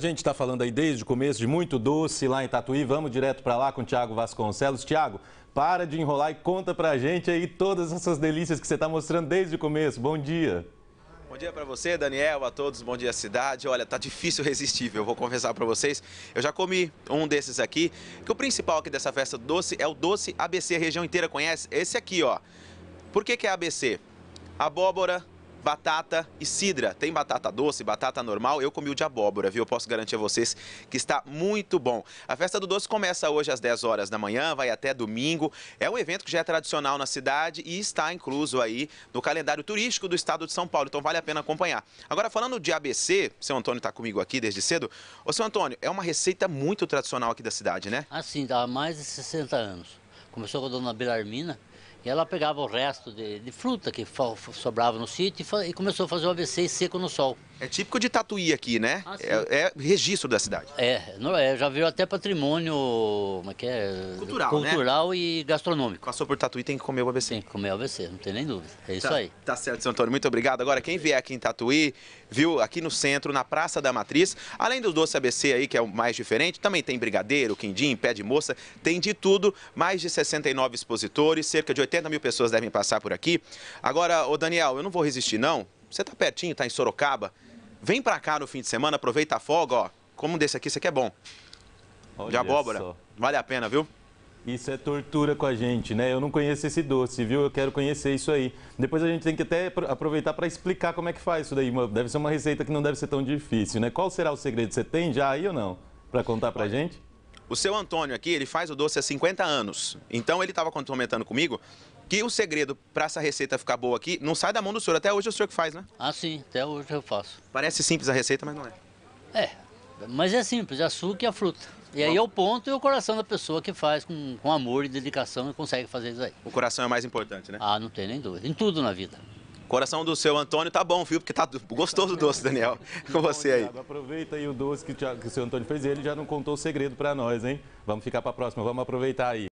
gente está falando aí desde o começo de muito doce lá em Tatuí. Vamos direto para lá com o Tiago Vasconcelos. Tiago, para de enrolar e conta para a gente aí todas essas delícias que você está mostrando desde o começo. Bom dia. Bom dia para você, Daniel, a todos, bom dia cidade. Olha, tá difícil resistir, eu vou confessar para vocês. Eu já comi um desses aqui, que o principal aqui dessa festa doce é o doce ABC, a região inteira conhece. Esse aqui, ó. Por que que é ABC? Abóbora, batata e cidra. Tem batata doce, batata normal. Eu comi o de abóbora, viu? Eu posso garantir a vocês que está muito bom. A festa do doce começa hoje às 10 horas da manhã, vai até domingo. É um evento que já é tradicional na cidade e está incluso aí no calendário turístico do estado de São Paulo. Então vale a pena acompanhar. Agora, falando de ABC, seu Antônio está comigo aqui desde cedo. Ô, seu Antônio, é uma receita muito tradicional aqui da cidade, né? Assim, há mais de 60 anos. Começou com a dona Belarmina e ela pegava o resto de, de fruta que sobrava no sítio e, e, começou a fazer o ABC seco no sol. É típico de Tatuí aqui, né? Ah, é, é, registro da cidade. É, é, já virou até patrimônio como é que é? cultural, né? cultural né? e gastronômico. Passou por Tatuí tem que comer o ABC. Tem que comer o ABC, não tem nem dúvida. É isso tá, aí. Tá certo, seu Antônio. Muito obrigado. Agora, quem vier aqui em Tatuí, viu, aqui no centro, na Praça da Matriz, além dos doce ABC aí, que é o mais diferente, também tem brigadeiro, quindim, pé de moça, tem de tudo, mais de 69 expositores, cerca de 80 80 mil pessoas devem passar por aqui. Agora, ô Daniel, eu não vou resistir não. Você tá pertinho, tá em Sorocaba. Vem para cá no fim de semana, aproveita a folga, ó. Como um desse aqui, isso aqui é bom. Olha de abóbora. Só. Vale a pena, viu? Isso é tortura com a gente, né? Eu não conheço esse doce, viu? Eu quero conhecer isso aí. Depois a gente tem que até aproveitar para explicar como é que faz isso daí. Deve ser uma receita que não deve ser tão difícil, né? Qual será o segredo? Você tem já aí ou não? Para contar para gente? O seu Antônio aqui, ele faz o doce há 50 anos. Então ele estava comentando comigo que o segredo para essa receita ficar boa aqui não sai da mão do senhor. Até hoje é o senhor que faz, né? Ah, sim. Até hoje eu faço. Parece simples a receita, mas não é. É, mas é simples. É açúcar e a fruta. E aí é o ponto e o coração da pessoa que faz com, com amor e dedicação e consegue fazer isso aí. O coração é mais importante, né? Ah, não tem nem dúvida. Em tudo na vida. Coração do seu Antônio tá bom, viu? Porque tá gostoso o tá doce, Daniel. Com você aí. Aproveita aí o doce que, o seu Antônio fez. Ele já não contou o segredo para nós, hein? Vamos ficar para a próxima. Vamos aproveitar aí.